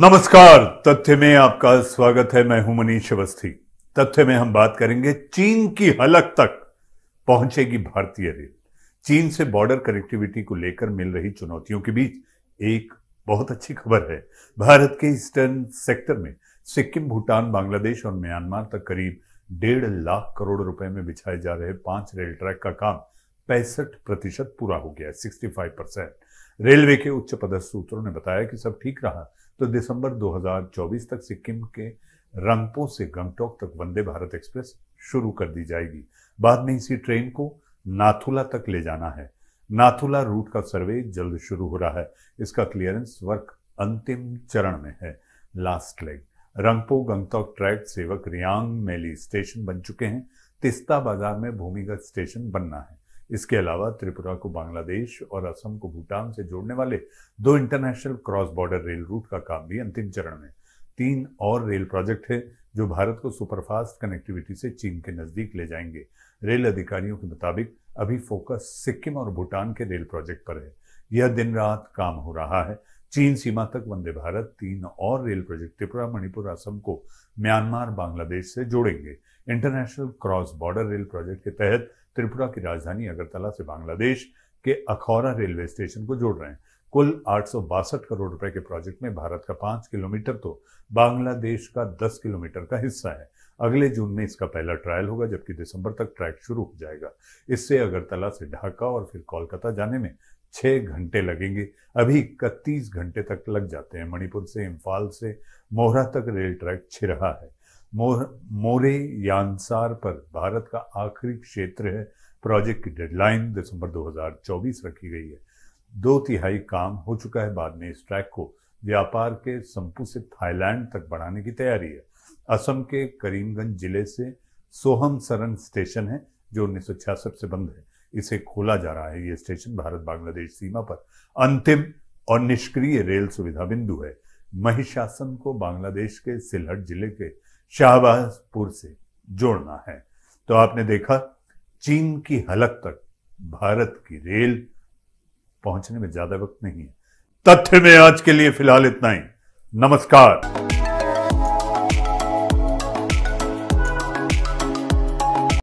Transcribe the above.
नमस्कार तथ्य में आपका स्वागत है मैं हूं मनीष अवस्थी तथ्य में हम बात करेंगे चीन की हलक तक पहुंचेगी भारतीय रेल चीन से बॉर्डर कनेक्टिविटी को लेकर मिल रही चुनौतियों के बीच एक बहुत अच्छी खबर है भारत के ईस्टर्न सेक्टर में सिक्किम भूटान बांग्लादेश और म्यांमार तक करीब डेढ़ लाख करोड़ रुपए में बिछाए जा रहे पांच रेल ट्रैक का काम पैंसठ प्रतिशत पूरा हो गया सिक्सटी फाइव परसेंट रेलवे के उच्च पदस्थ सूत्रों ने बताया कि सब ठीक रहा तो दिसंबर 2024 तक सिक्किम के रंगपो से गंगटोक तक वंदे भारत एक्सप्रेस शुरू कर दी जाएगी बाद में इसी ट्रेन को नाथुला तक ले जाना है नाथुला रूट का सर्वे जल्द शुरू हो रहा है इसका क्लियरेंस वर्क अंतिम चरण में है last leg Rangpo Gangtok track Sevoke Riyang मेली स्टेशन बन चुके हैं तिस्ता बाजार में भूमिगत स्टेशन बनना है इसके अलावा त्रिपुरा को बांग्लादेश और असम को भूटान से जोड़ने वाले दो international cross border rail route का काम भी अंतिम चरण में तीन और रेल प्रोजेक्ट है जो भारत को सुपरफास्ट कनेक्टिविटी से चीन के नज़दीक ले जाएंगे रेल अधिकारियों के मुताबिक अभी फोकस सिक्किम और भूटान के रेल प्रोजेक्ट पर है यह दिन रात काम हो रहा है चीन सीमा तक वंदे भारत तीन और रेल प्रोजेक्ट त्रिपुरा मणिपुर असम को म्यांमार बांग्लादेश से जोड़ेंगे international cross border rail project के तहत त्रिपुरा की राजधानी अगरतला से बांग्लादेश के अखौरा रेलवे स्टेशन को जोड़ रहे हैं कुल आठ करोड़ रुपए के प्रोजेक्ट में भारत का पांच किलोमीटर तो बांग्लादेश का दस किलोमीटर का हिस्सा है अगले जून में इसका पहला ट्रायल होगा जबकि दिसंबर तक ट्रैक शुरू हो जाएगा इससे अगरतला से ढाका और फिर कोलकाता जाने में छह घंटे लगेंगे अभी इकतीस घंटे तक लग जाते हैं मणिपुर से इम्फाल से मोहरा तक रेल ट्रैक छिरा है मोर मोरे यानसार पर भारत का आखिरी क्षेत्र है प्रोजेक्ट की डेडलाइन दिसंबर 2024 रखी गई है दो तिहाई काम हो चुका है बाद में इस ट्रैक को व्यापार के संपू से थाईलैंड तक बढ़ाने की तैयारी है असम के करीमगंज जिले से सोहम सरन स्टेशन है जो उन्नीस से बंद है इसे खोला जा रहा है ये स्टेशन भारत बांग्लादेश सीमा पर अंतिम और निष्क्रिय रेल सुविधा बिंदु है महिषासन को बांग्लादेश के सिलहट जिले के शाहबाजपुर से जोड़ना है तो आपने देखा चीन की हलक तक भारत की रेल पहुंचने में ज्यादा वक्त नहीं है तथ्य में आज के लिए फिलहाल इतना ही नमस्कार